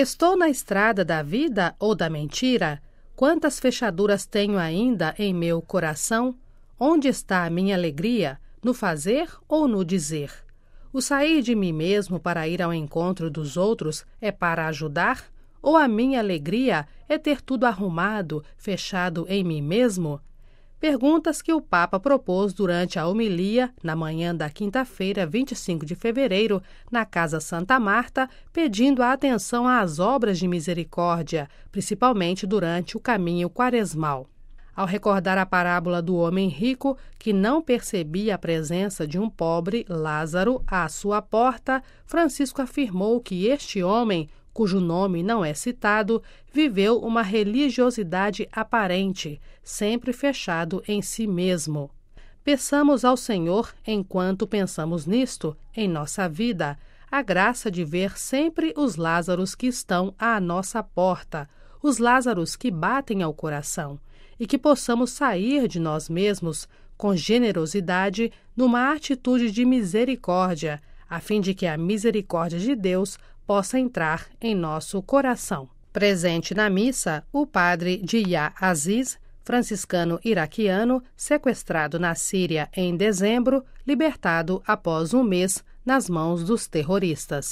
Estou na estrada da vida ou da mentira? Quantas fechaduras tenho ainda em meu coração? Onde está a minha alegria? No fazer ou no dizer? O sair de mim mesmo para ir ao encontro dos outros é para ajudar? Ou a minha alegria é ter tudo arrumado, fechado em mim mesmo? perguntas que o Papa propôs durante a homilia na manhã da quinta-feira, 25 de fevereiro, na Casa Santa Marta, pedindo a atenção às obras de misericórdia, principalmente durante o caminho quaresmal. Ao recordar a parábola do homem rico que não percebia a presença de um pobre, Lázaro, à sua porta, Francisco afirmou que este homem cujo nome não é citado, viveu uma religiosidade aparente, sempre fechado em si mesmo. Peçamos ao Senhor, enquanto pensamos nisto, em nossa vida, a graça de ver sempre os Lázaros que estão à nossa porta, os Lázaros que batem ao coração, e que possamos sair de nós mesmos com generosidade numa atitude de misericórdia, a fim de que a misericórdia de Deus possa entrar em nosso coração. Presente na missa, o padre Dia Aziz, franciscano iraquiano, sequestrado na Síria em dezembro, libertado após um mês nas mãos dos terroristas.